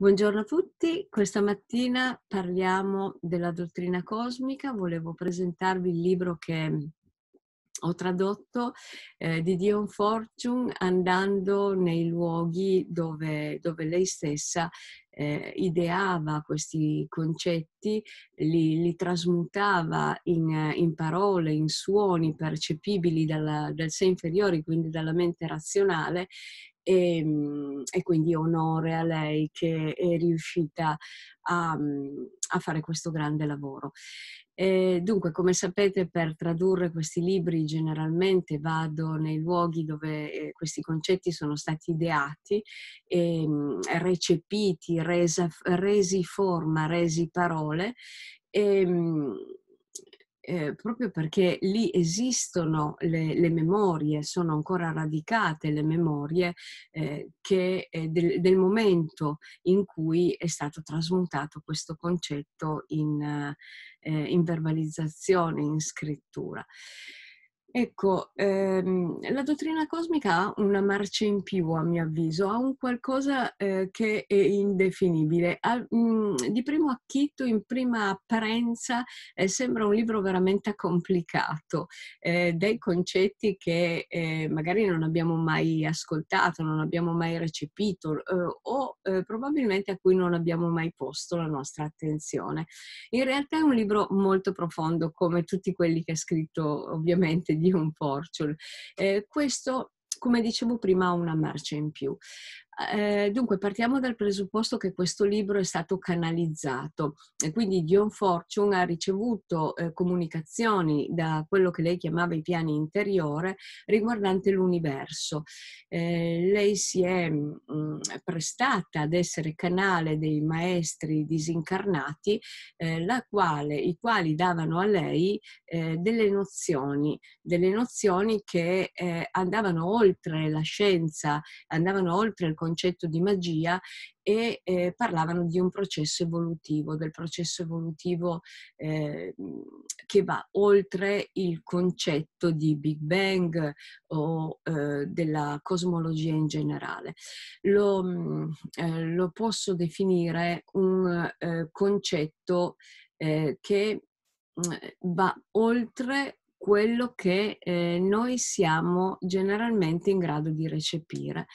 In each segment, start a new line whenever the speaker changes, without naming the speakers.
Buongiorno a tutti, questa mattina parliamo della dottrina cosmica, volevo presentarvi il libro che ho tradotto eh, di Dion Fortune andando nei luoghi dove, dove lei stessa eh, ideava questi concetti, li, li trasmutava in, in, parole, in suoni percepibili dalla, dal sé inferiore, quindi dalla mente razionale e, ehm, e, quindi onore a lei che è riuscita a, mhmm, a fare questo grande lavoro. E eh, dunque, come sapete, per tradurre questi libri generalmente vado nei luoghi dove eh, questi concetti sono stati ideati, ehm, recepiti, resa, resi forma, resi parole. E, ehm, eh, proprio perché lì esistono le, le, memorie, sono ancora radicate le memorie eh, che, eh, del, del, momento in cui è stato trasmutato questo concetto in, eh, in verbalizzazione, in scrittura. Ecco, ehm, la dottrina cosmica ha una marcia in più, a mio avviso, ha un qualcosa eh, che è indefinibile. Ha, mh, mm, di primo acchito, in prima apparenza, eh, sembra un libro veramente complicato, eh, dai concetti che eh, magari non abbiamo mai ascoltato, non abbiamo mai recepito eh, o eh, probabilmente a cui non abbiamo mai posto la nostra attenzione. In realtà è un libro molto profondo, come tutti quelli che ha scritto ovviamente Dion Porciol. Eh, questo come dicevo prima, ha una marcia in più. Eh, dunque, partiamo dal presupposto che questo libro è stato canalizzato e quindi Dion Fortune ha ricevuto eh, comunicazioni da quello che lei chiamava i piani interiore riguardante l'universo. Eh, lei si è mh, mm, prestata ad essere canale dei maestri disincarnati, eh, quale, i quali davano a lei eh, delle nozioni, delle nozioni che andavano oltre la scienza, andavano oltre il concetto concetto di magia e eh, parlavano di un processo evolutivo, del processo evolutivo eh, che va oltre il concetto di Big Bang o eh, della cosmologia in generale. Lo, mm, eh, lo posso definire un eh, concetto eh, che mm, va oltre quello che eh, noi siamo generalmente in grado di recepire.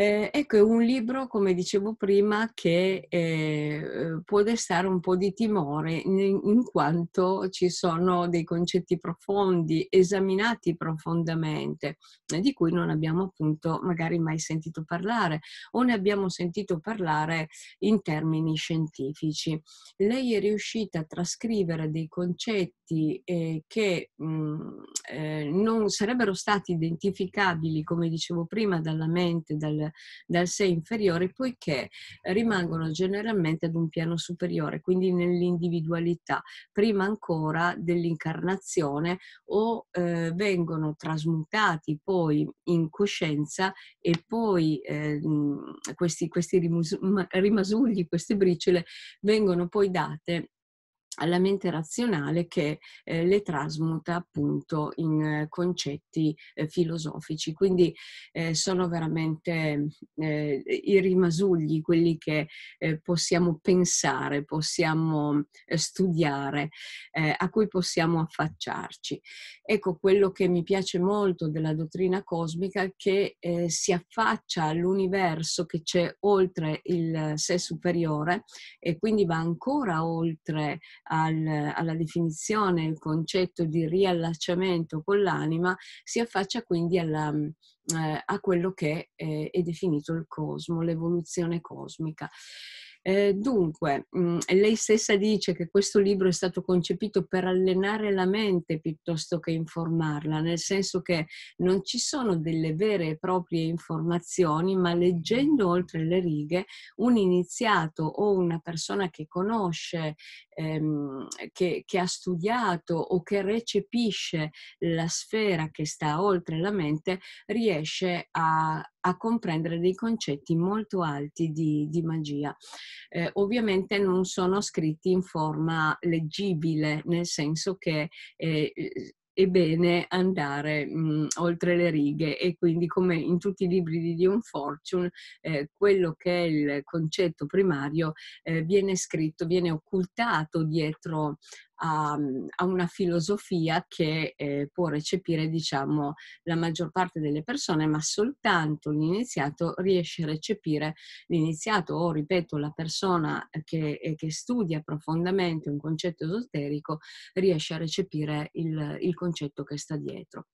Eh, ecco, è un libro, come dicevo prima, che eh, eh, può destare un po' di timore in, in, quanto ci sono dei concetti profondi, esaminati profondamente, eh, di cui non abbiamo appunto magari mai sentito parlare o ne abbiamo sentito parlare in termini scientifici. Lei è riuscita a trascrivere dei concetti eh, che mh, mm, non sarebbero stati identificabili, come dicevo prima, dalla mente, dal dal, sé inferiore, poiché rimangono generalmente ad un piano superiore, quindi nell'individualità, prima ancora dell'incarnazione o eh, vengono trasmutati poi in coscienza e poi eh, questi, questi rimasugli, queste briciole vengono poi date alla mente razionale che eh, le trasmuta appunto in eh, concetti eh, filosofici. Quindi eh, sono veramente eh, i rimasugli, quelli che eh, possiamo pensare, possiamo studiare, a cui possiamo affacciarci. Ecco quello che mi piace molto della dottrina cosmica che si affaccia all'universo che c'è oltre il sé superiore e quindi va ancora oltre al, alla definizione, il concetto di riallacciamento con l'anima, si affaccia quindi alla, mm, eh, a quello che è, eh, è definito il cosmo, l'evoluzione cosmica. Eh, dunque, mh, mm, lei stessa dice che questo libro è stato concepito per allenare la mente piuttosto che informarla, nel senso che non ci sono delle vere e proprie informazioni, ma leggendo oltre le righe un iniziato o una persona che conosce, ehm, che, che ha studiato o che recepisce la sfera che sta oltre la mente, riesce a a comprendere dei concetti molto alti di, di magia. Eh, ovviamente non sono scritti in forma leggibile, nel senso che eh, è bene andare mh, oltre le righe e quindi come in tutti i libri di Dion Fortune eh, quello che è il concetto primario eh, viene scritto, viene occultato dietro a, mhmm, a una filosofia che eh, può recepire diciamo, la maggior parte delle persone, ma soltanto l'iniziato riesce a recepire l'iniziato o, ripeto, la persona che, eh, che studia profondamente un concetto esoterico riesce a recepire il, il concetto che sta dietro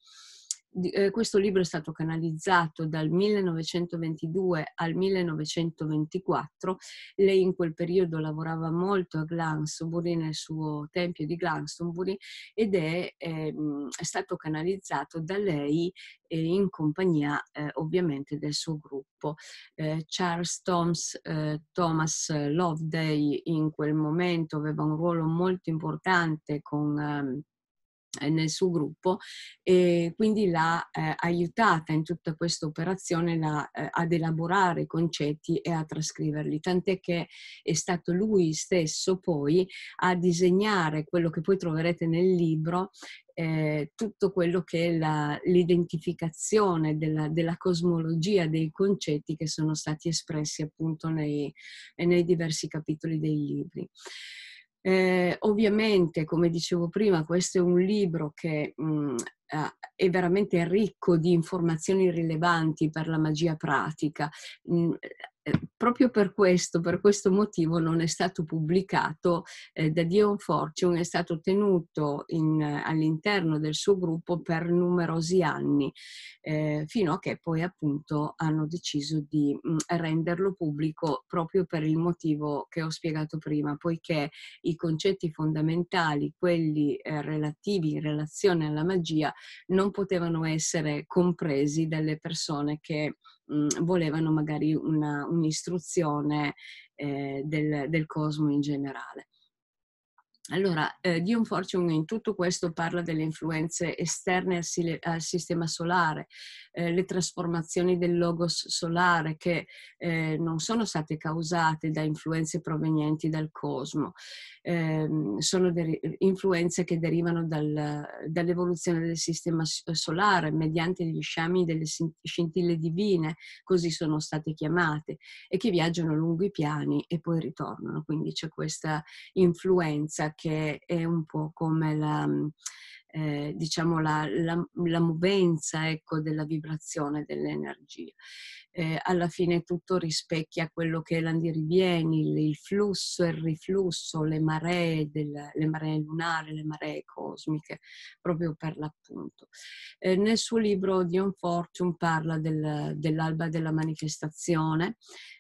eh, questo libro è stato canalizzato dal 1922 al 1924. Lei in quel periodo lavorava molto a Glanstonbury, nel suo tempio di Glanstonbury, ed è, eh, stato canalizzato da lei eh, in compagnia eh, ovviamente del suo gruppo. Eh, Charles Toms, eh, Thomas Loveday in quel momento aveva un ruolo molto importante con... Ehm, eh, nel suo gruppo e quindi l'ha eh, aiutata in tutta questa operazione la, eh, ad elaborare i concetti e a trascriverli, tant'è che è stato lui stesso poi a disegnare quello che poi troverete nel libro, eh, tutto quello che è la, l'identificazione della, della, cosmologia dei concetti che sono stati espressi appunto nei, nei diversi capitoli dei libri. Eh, ovviamente, come dicevo prima, questo è un libro che mh, è veramente ricco di informazioni rilevanti per la magia pratica. Mh, eh, proprio per questo, per questo motivo non è stato pubblicato eh, da Dion Fortune, è stato tenuto in, eh, all'interno del suo gruppo per numerosi anni, eh, fino a che poi appunto hanno deciso di mh, mm, renderlo pubblico proprio per il motivo che ho spiegato prima, poiché i concetti fondamentali, quelli eh, relativi in relazione alla magia, non potevano essere compresi dalle persone che Mhmm, volevano magari una, un'istruzione eh, del, del cosmo in generale. Allora, eh, Dion Fortune in tutto questo parla delle influenze esterne al, al sistema solare, eh, le trasformazioni del logos solare che eh, non sono state causate da influenze provenienti dal cosmo, ehm, sono deri- influenze che derivano dal, dall'evoluzione del sistema solare mediante gli sciami delle scintille divine, così sono state chiamate, e che viaggiano lungo i piani e poi ritornano. Quindi c'è questa influenza che è un po' come la eh, diciamo la, la, la movenza ecco, della vibrazione dell'energia eh, alla fine tutto rispecchia quello che è l'andirivieni, il, il flusso e il riflusso, le maree, del, le maree lunari, le maree cosmiche, proprio per l'appunto. Eh, nel suo libro Dion Fortune parla del, dell'alba della manifestazione,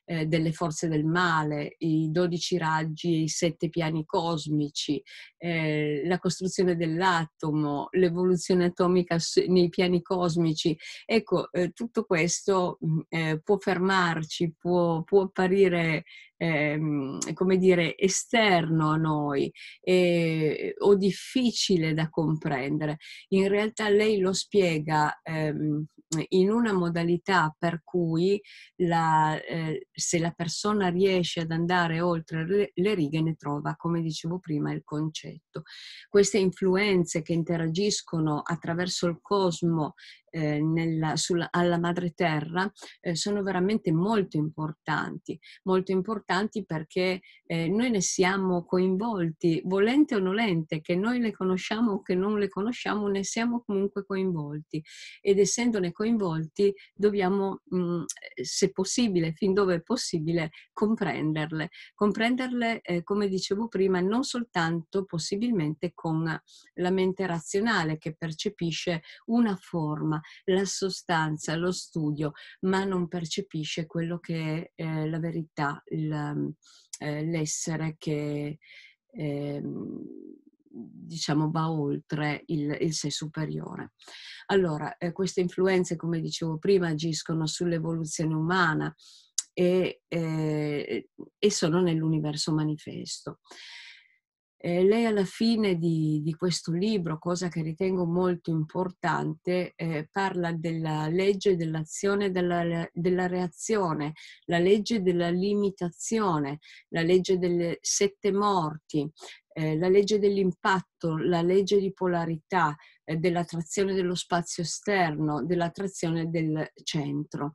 eh, delle forze del male, i dodici raggi e i sette piani cosmici, eh, la costruzione dell'atomo, l'evoluzione atomica nei piani cosmici. Ecco, eh, tutto questo mm, eh, può fermarci, può, può apparire ehm, come dire, esterno a noi eh, o difficile da comprendere. In realtà lei lo spiega ehm, in una modalità per cui la, eh, se la persona riesce ad andare oltre le, le righe ne trova, come dicevo prima, il concetto. Queste influenze che interagiscono attraverso il cosmo eh, nella, sulla, alla madre terra eh, sono veramente molto importanti, molto importanti perché eh, noi ne siamo coinvolti, volente o nolente, che noi le conosciamo o che non le conosciamo, ne siamo comunque coinvolti ed essendone coinvolti dobbiamo, mh, mm, se possibile, fin dove è possibile, comprenderle, comprenderle eh, come dicevo prima, non soltanto possibilmente con la mente razionale che percepisce una forma, la sostanza, lo studio, ma non percepisce quello che è eh, la verità, il, ehm, eh, l'essere che eh, diciamo va oltre il, il sé superiore. Allora, eh, queste influenze, come dicevo prima, agiscono sull'evoluzione umana e, eh, e sono nell'universo manifesto. Eh, lei alla fine di, di, questo libro, cosa che ritengo molto importante, eh, parla della legge dell'azione e della, della, reazione, la legge della limitazione, la legge delle sette morti, eh, la legge dell'impatto, la legge di polarità, eh, dell'attrazione dello spazio esterno, dell'attrazione del centro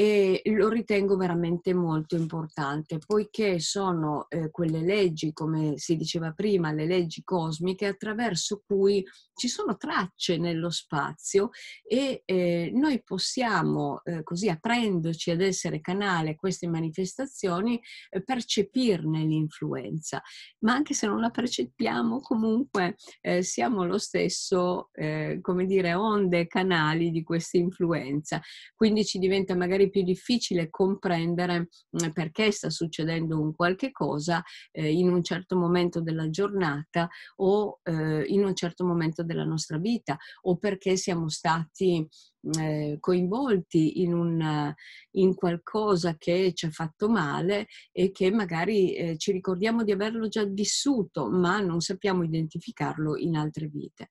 e lo ritengo veramente molto importante poiché sono eh, quelle leggi, come si diceva prima, le leggi cosmiche attraverso cui ci sono tracce nello spazio e eh, noi possiamo, eh, così aprendoci ad essere canale a queste manifestazioni, eh, percepirne l'influenza, ma anche se non la percepiamo comunque eh, siamo lo stesso, eh, come dire, onde canali di questa influenza, quindi ci diventa magari più difficile comprendere mm, perché sta succedendo un qualche cosa eh, in un certo momento della giornata o eh, in un certo momento della nostra vita o perché siamo stati mm, eh, coinvolti in, un, in qualcosa che ci ha fatto male e che magari ci ricordiamo di averlo già vissuto, ma non sappiamo identificarlo in altre vite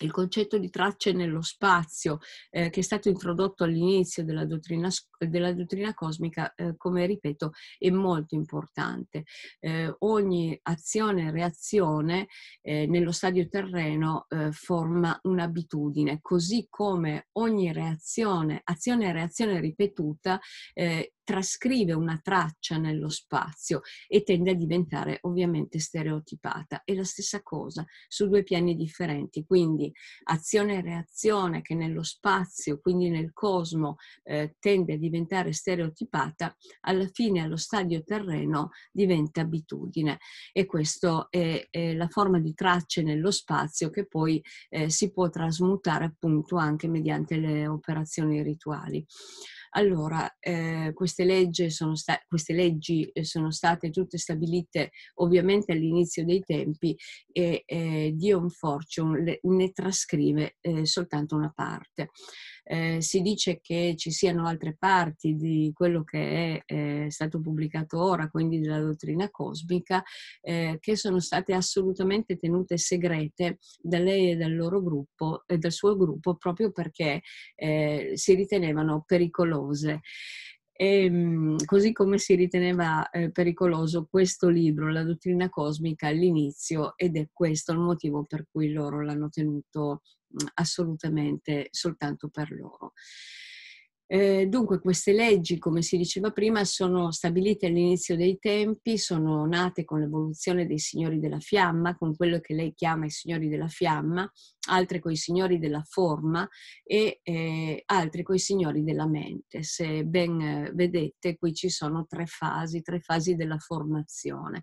il concetto di tracce nello spazio eh, che è stato introdotto all'inizio della dottrina, della dottrina cosmica, eh, come ripeto, è molto importante. Eh, ogni azione e reazione eh, nello stadio terreno eh, forma un'abitudine, così come ogni reazione, azione e reazione ripetuta eh, trascrive una traccia nello spazio e tende a diventare ovviamente stereotipata. È la stessa cosa su due piani differenti, quindi azione e reazione che nello spazio, quindi nel cosmo, eh, tende a diventare stereotipata, alla fine allo stadio terreno diventa abitudine e questa è, è, la forma di tracce nello spazio che poi eh, si può trasmutare appunto anche mediante le operazioni rituali. Allora, eh, queste, leggi sono sta- queste leggi eh, sono state tutte stabilite ovviamente all'inizio dei tempi e eh, Dion Fortune le- ne trascrive eh, soltanto una parte eh, si dice che ci siano altre parti di quello che è eh, stato pubblicato ora, quindi della dottrina cosmica, eh, che sono state assolutamente tenute segrete da lei e dal loro gruppo e eh, dal suo gruppo proprio perché eh, si ritenevano pericolose. E, ehm, così come si riteneva eh, pericoloso questo libro, la dottrina cosmica, all'inizio ed è questo il motivo per cui loro l'hanno tenuto Mm, assolutamente soltanto per loro. Eh, dunque queste leggi, come si diceva prima, sono stabilite all'inizio dei tempi, sono nate con l'evoluzione dei signori della fiamma, con quello che lei chiama i signori della fiamma, altre coi signori della forma e eh, altre coi signori della mente. Se ben eh, vedete qui ci sono tre fasi, tre fasi della formazione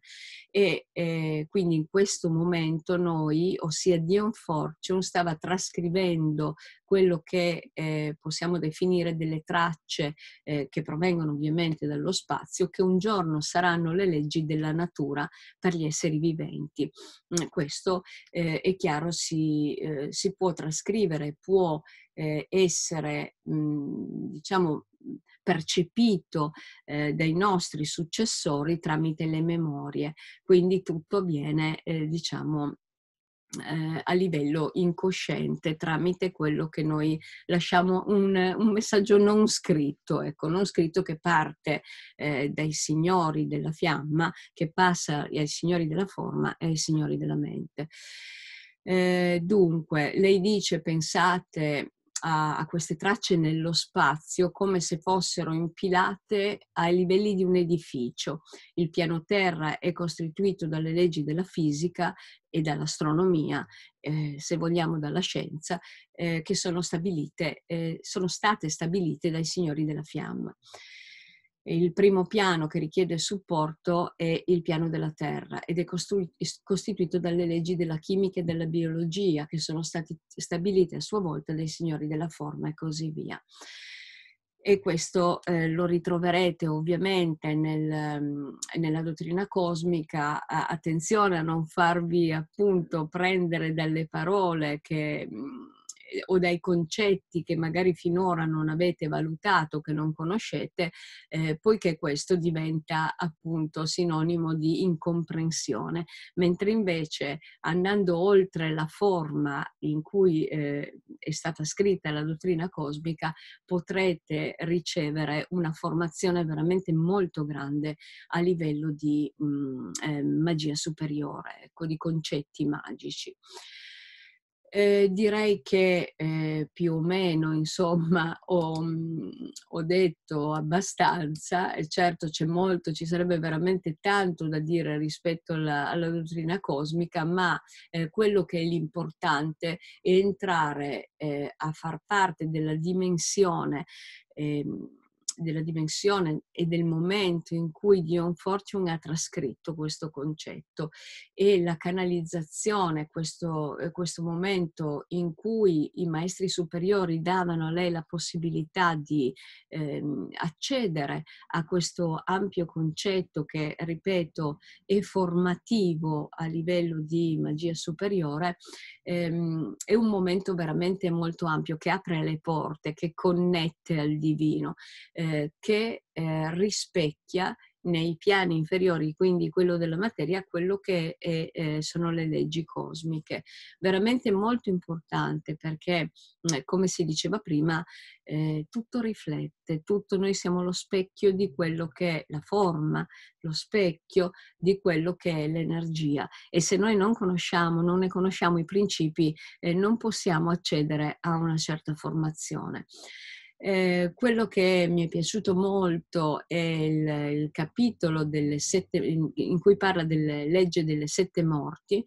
e eh, quindi in questo momento noi, ossia Dion Fortune, stava trascrivendo quello che eh, possiamo definire delle tracce eh, che provengono ovviamente dallo spazio, che un giorno saranno le leggi della natura per gli esseri viventi. Mm, questo è chiaro, si eh, si può trascrivere, può eh, essere mh, mhmm, diciamo, percepito eh, dai nostri successori tramite le memorie, quindi tutto avviene eh, diciamo, eh, a livello incosciente tramite quello che noi lasciamo un, un messaggio non scritto, ecco, non scritto che parte eh, dai signori della fiamma, che passa ai signori della forma e ai signori della mente. Eh, dunque, lei dice pensate a, a, queste tracce nello spazio come se fossero impilate ai livelli di un edificio. Il piano terra è costituito dalle leggi della fisica e dall'astronomia, eh, se vogliamo dalla scienza, eh, che sono, eh, sono state stabilite dai signori della fiamma il primo piano che richiede supporto è il piano della Terra ed è costituito dalle leggi della chimica e della biologia che sono state stabilite a sua volta dai signori della forma e così via. E questo eh, lo ritroverete ovviamente nel, ehm, nella dottrina cosmica. Attenzione a non farvi appunto prendere dalle parole che o dai concetti che magari finora non avete valutato, che non conoscete, eh, poiché questo diventa appunto sinonimo di incomprensione, mentre invece andando oltre la forma in cui eh, è stata scritta la dottrina cosmica, potrete ricevere una formazione veramente molto grande a livello di mh, mm, eh, magia superiore, ecco, di concetti magici. Eh, direi che eh, più o meno, insomma, ho, mm, ho, detto abbastanza. Certo c'è molto, ci sarebbe veramente tanto da dire rispetto alla, alla dottrina cosmica, ma eh, quello che è l'importante è entrare eh, a far parte della dimensione. Ehm, della dimensione e del momento in cui Dion Fortune ha trascritto questo concetto e la canalizzazione, questo, eh, questo momento in cui i maestri superiori davano a lei la possibilità di eh, accedere a questo ampio concetto che, ripeto, è formativo a livello di magia superiore, ehm, è un momento veramente molto ampio che apre le porte, che connette al divino. Eh, eh, che eh, rispecchia nei piani inferiori, quindi quello della materia, quello che è, eh, sono le leggi cosmiche. Veramente molto importante perché, eh, come si diceva prima, eh, tutto riflette, tutto noi siamo lo specchio di quello che è la forma, lo specchio di quello che è l'energia. E se noi non conosciamo, non ne conosciamo i principi, eh, non possiamo accedere a una certa formazione. Eh, quello che mi è piaciuto molto è il, il capitolo sette, in, in, cui parla delle leggi delle sette morti,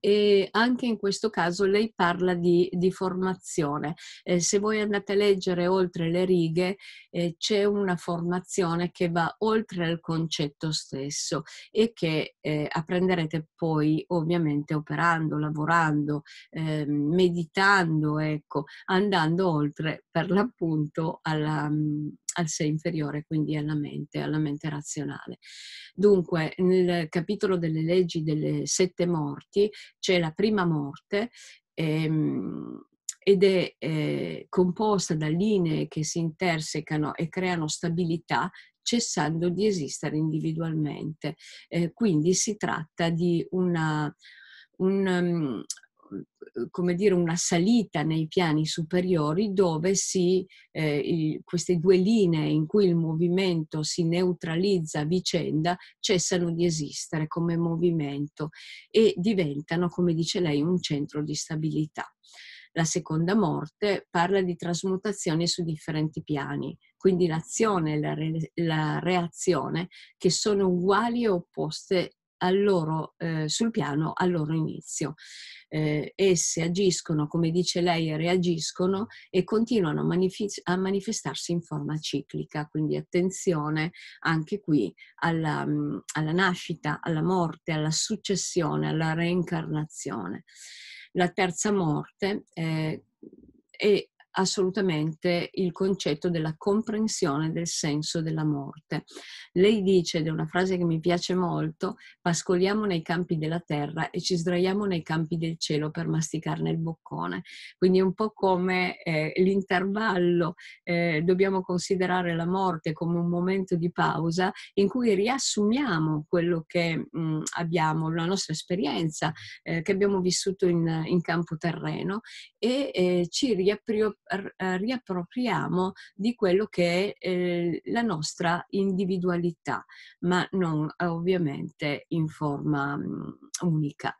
e anche in questo caso lei parla di, di formazione. Eh, se voi andate a leggere oltre le righe eh, c'è una formazione che va oltre il concetto stesso e che eh, apprenderete poi ovviamente operando, lavorando, ehm, meditando, ecco, andando oltre per l'appunto alla, mm, al sé inferiore, quindi alla mente, alla mente razionale. Dunque, nel capitolo delle leggi delle sette morti c'è la prima morte. Ehm, ed è eh, composta da linee che si intersecano e creano stabilità cessando di esistere individualmente. Eh, quindi si tratta di una, un, ehm, eh, come dire, una salita nei piani superiori dove si, eh, il, queste due linee in cui il movimento si neutralizza a vicenda cessano di esistere come movimento e diventano, come dice lei, un centro di stabilità. La seconda morte parla di trasmutazione su differenti piani, quindi l'azione e la, re, la reazione che sono uguali e opposte loro, eh, sul piano al loro inizio. Eh, esse agiscono, come dice lei, reagiscono e continuano a, manif- a manifestarsi in forma ciclica, quindi attenzione anche qui alla, alla nascita, alla morte, alla successione, alla reincarnazione. La terza morte eh, è assolutamente il concetto della comprensione del senso della morte. Lei dice, ed è una frase che mi piace molto, pascoliamo nei campi della terra e ci sdraiamo nei campi del cielo per masticarne il boccone. Quindi è un po' come eh, l'intervallo, eh, dobbiamo considerare la morte come un momento di pausa in cui riassumiamo quello che mh, mm, abbiamo, la nostra esperienza eh, che abbiamo vissuto in, in campo terreno e eh, ci riappropriamo eh, riappropriamo di quello che è eh, la nostra individualità, ma non eh, ovviamente in forma mm, unica.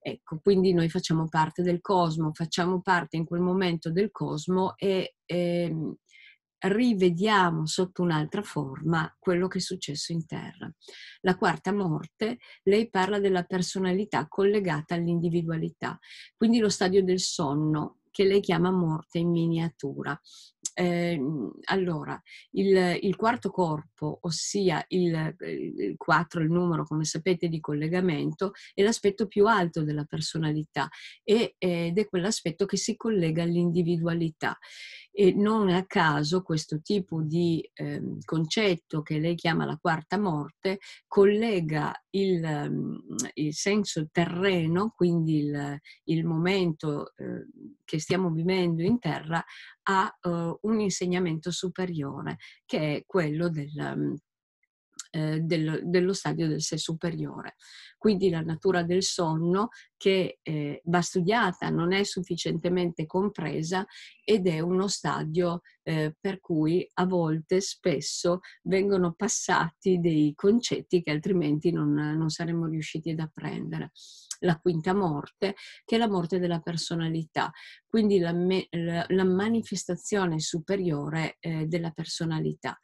Ecco, quindi noi facciamo parte del cosmo, facciamo parte in quel momento del cosmo e ehm, rivediamo sotto un'altra forma quello che è successo in terra. La quarta morte, lei parla della personalità collegata all'individualità, quindi lo stadio del sonno che lei chiama morte in miniatura. Eh, allora, il, il, quarto corpo, ossia il, il 4, il numero come sapete di collegamento, è l'aspetto più alto della personalità e, ed è quell'aspetto che si collega all'individualità. E non a caso questo tipo di eh, concetto che lei chiama la quarta morte collega il, ehm, il senso terreno, quindi il, il momento eh, che stiamo vivendo in terra, a eh, un insegnamento superiore che è quello del eh, del, dello stadio del sé superiore. Quindi la natura del sonno che eh, va studiata, non è sufficientemente compresa ed è uno stadio eh, per cui a volte spesso vengono passati dei concetti che altrimenti non, non saremmo riusciti ad apprendere la quinta morte, che è la morte della personalità, quindi la, me, la, la manifestazione superiore eh, della personalità.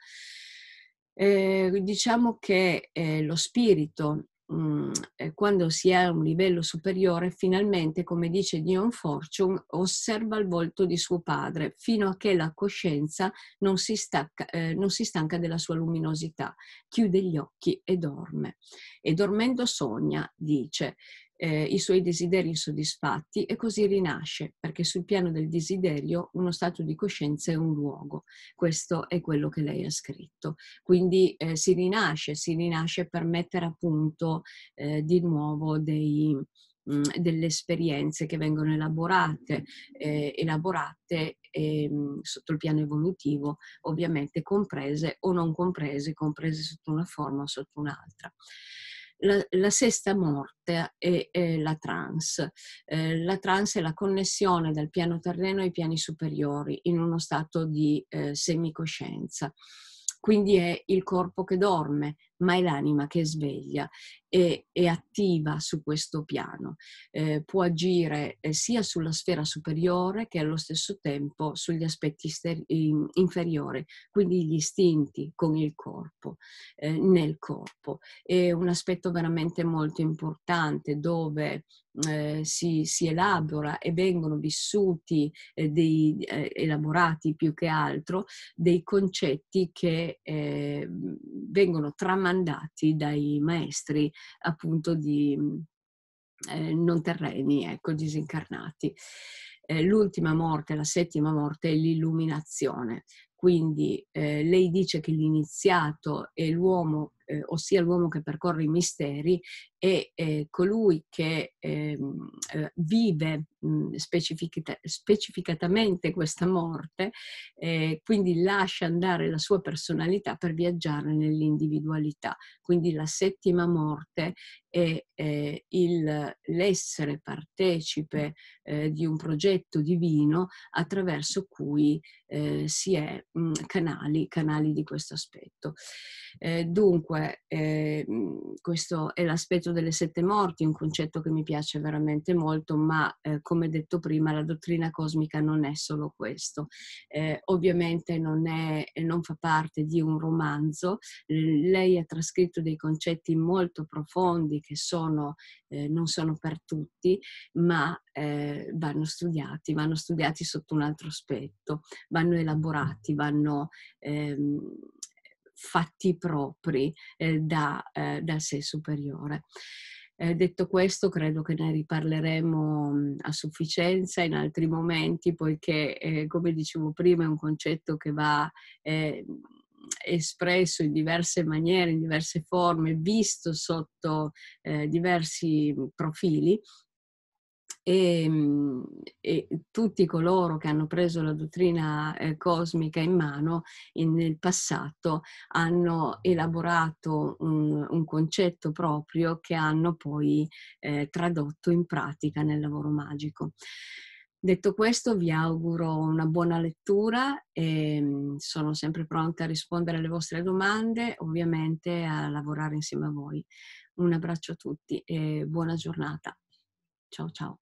Eh, diciamo che eh, lo spirito, mh, mm, eh, quando si è a un livello superiore, finalmente, come dice Dion Fortune, osserva il volto di suo padre fino a che la coscienza non si, stacca, eh, non si stanca della sua luminosità, chiude gli occhi e dorme. E dormendo sogna, dice eh, i suoi desideri insoddisfatti e così rinasce, perché sul piano del desiderio uno stato di coscienza è un luogo. Questo è quello che lei ha scritto. Quindi eh, si rinasce, si rinasce per mettere a punto eh, di nuovo dei, mm, delle esperienze che vengono elaborate, eh, elaborate Ehm, sotto il piano evolutivo, ovviamente comprese o non comprese, comprese sotto una forma o sotto un'altra. La, la sesta morte è, è la trans. Eh, la trans è la connessione dal piano terreno ai piani superiori in uno stato di eh, semicoscienza. Quindi è il corpo che dorme, ma è l'anima che sveglia e, è attiva su questo piano. Eh, può agire eh, sia sulla sfera superiore che allo stesso tempo sugli aspetti steri- inferiori, quindi gli istinti con il corpo, eh, nel corpo. È un aspetto veramente molto importante dove eh, si, si, elabora e vengono vissuti, eh, dei, eh, elaborati più che altro, dei concetti che eh, vengono tramandati tramandati dai maestri appunto di eh, non terreni, ecco, disincarnati. Eh, l'ultima morte, la settima morte, è l'illuminazione. Quindi eh, lei dice che l'iniziato è l'uomo eh, ossia l'uomo che percorre i misteri, è eh, colui che ehm, eh, vive mh, specificatamente questa morte, eh, quindi lascia andare la sua personalità per viaggiare nell'individualità. Quindi la settima morte è eh, il, l'essere partecipe eh, di un progetto divino attraverso cui si è mh, canali, canali di questo aspetto. dunque, comunque eh, questo è l'aspetto delle sette morti, un concetto che mi piace veramente molto, ma eh, come detto prima la dottrina cosmica non è solo questo. Eh, ovviamente non, è, eh, non fa parte di un romanzo, lei ha trascritto dei concetti molto profondi che sono, eh, non sono per tutti, ma eh, vanno studiati, vanno studiati sotto un altro aspetto, vanno elaborati, vanno... Ehm, fatti propri eh, da, eh, da sé superiore. Eh, detto questo, credo che ne riparleremo mm, a sufficienza in altri momenti, poiché, eh, come dicevo prima, è un concetto che va eh, espresso in diverse maniere, in diverse forme, visto sotto eh, diversi profili e, ehm, e, tutti coloro che hanno preso la dottrina eh, cosmica in mano in, nel passato hanno elaborato un, un, concetto proprio che hanno poi eh, tradotto in pratica nel lavoro magico. Detto questo, vi auguro una buona lettura e mm, sono sempre pronta a rispondere alle vostre domande, ovviamente a lavorare insieme a voi. Un abbraccio a tutti e buona giornata. Ciao ciao.